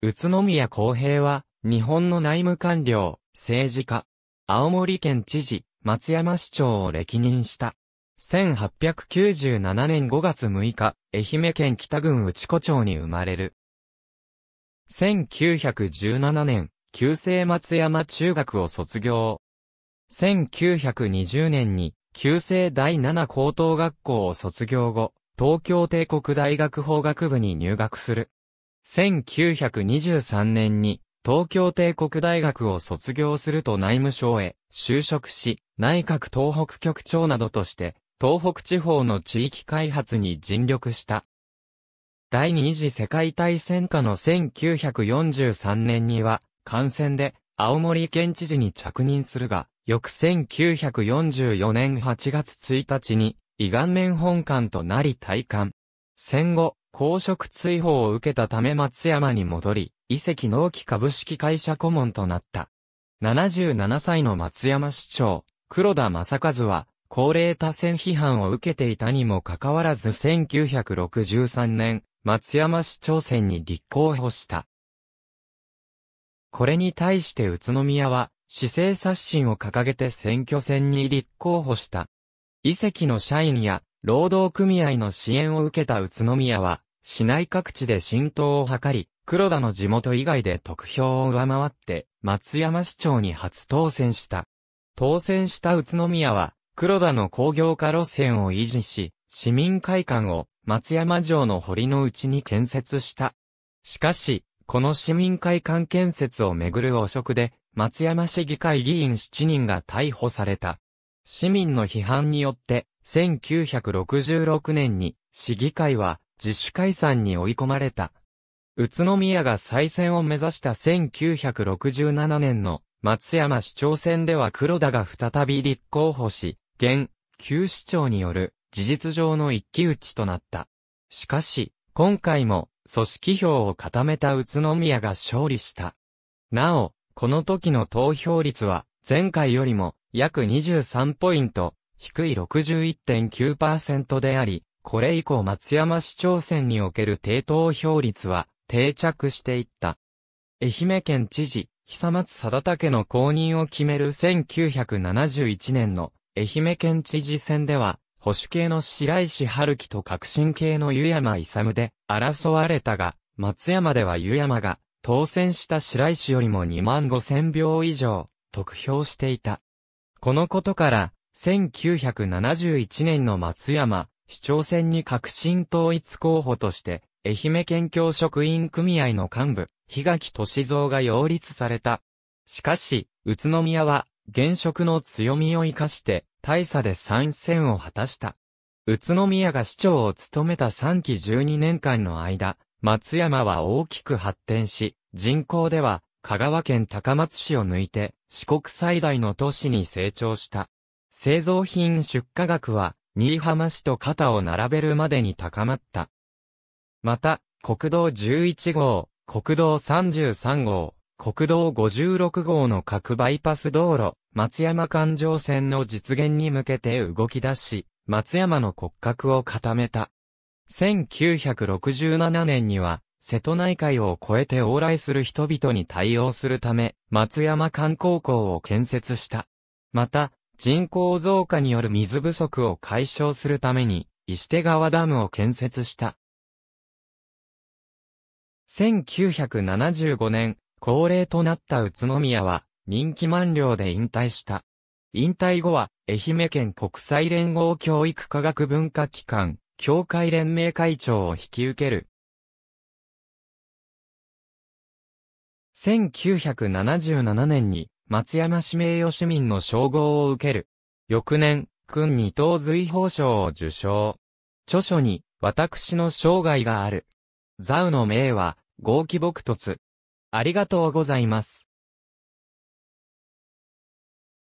宇都宮公平は、日本の内務官僚、政治家、青森県知事、松山市長を歴任した。1897年5月6日、愛媛県北郡内子町に生まれる。1917年、旧制松山中学を卒業。1920年に、旧制第七高等学校を卒業後、東京帝国大学法学部に入学する。1923年に東京帝国大学を卒業すると内務省へ就職し、内閣東北局長などとして、東北地方の地域開発に尽力した。第二次世界大戦下の1943年には、感染で青森県知事に着任するが、翌1944年8月1日に、胃顔面本館となり退官。戦後、公職追放を受けたため松山に戻り、遺跡納期株式会社顧問となった。77歳の松山市長、黒田正和は、高齢多選批判を受けていたにもかかわらず1963年、松山市長選に立候補した。これに対して宇都宮は、市政刷新を掲げて選挙戦に立候補した。遺跡の社員や、労働組合の支援を受けた宇都宮は、市内各地で浸透を図り、黒田の地元以外で得票を上回って、松山市長に初当選した。当選した宇都宮は、黒田の工業化路線を維持し、市民会館を松山城の堀の内に建設した。しかし、この市民会館建設をめぐる汚職で、松山市議会議員7人が逮捕された。市民の批判によって、1966年に市議会は自主解散に追い込まれた。宇都宮が再選を目指した1967年の松山市長選では黒田が再び立候補し、現、旧市長による事実上の一騎打ちとなった。しかし、今回も組織票を固めた宇都宮が勝利した。なお、この時の投票率は前回よりも約23ポイント低い61.9%であり、これ以降松山市長選における低投票率は定着していった。愛媛県知事、久松貞武の公認を決める1971年の愛媛県知事選では、保守系の白石春樹と革新系の湯山勇で争われたが、松山では湯山が当選した白石よりも2万5千票以上、得票していた。このことから、1971年の松山、市長選に革新統一候補として、愛媛県教職員組合の幹部、日垣俊蔵が擁立された。しかし、宇都宮は、現職の強みを生かして、大差で参戦を果たした。宇都宮が市長を務めた3期12年間の間、松山は大きく発展し、人口では、香川県高松市を抜いて、四国最大の都市に成長した。製造品出荷額は、新居浜市と肩を並べるまでに高まった。また、国道11号、国道33号、国道56号の各バイパス道路、松山環状線の実現に向けて動き出し、松山の骨格を固めた。1967年には、瀬戸内海を越えて往来する人々に対応するため、松山観光港を建設した。また、人口増加による水不足を解消するために、石手川ダムを建設した。1975年、恒例となった宇都宮は、人気満了で引退した。引退後は、愛媛県国際連合教育科学文化機関、協会連盟会長を引き受ける。1977年に松山市名誉市民の称号を受ける。翌年、君二等随法賞を受賞。著書に、私の生涯がある。ザウの名は、合気木突。ありがとうございます。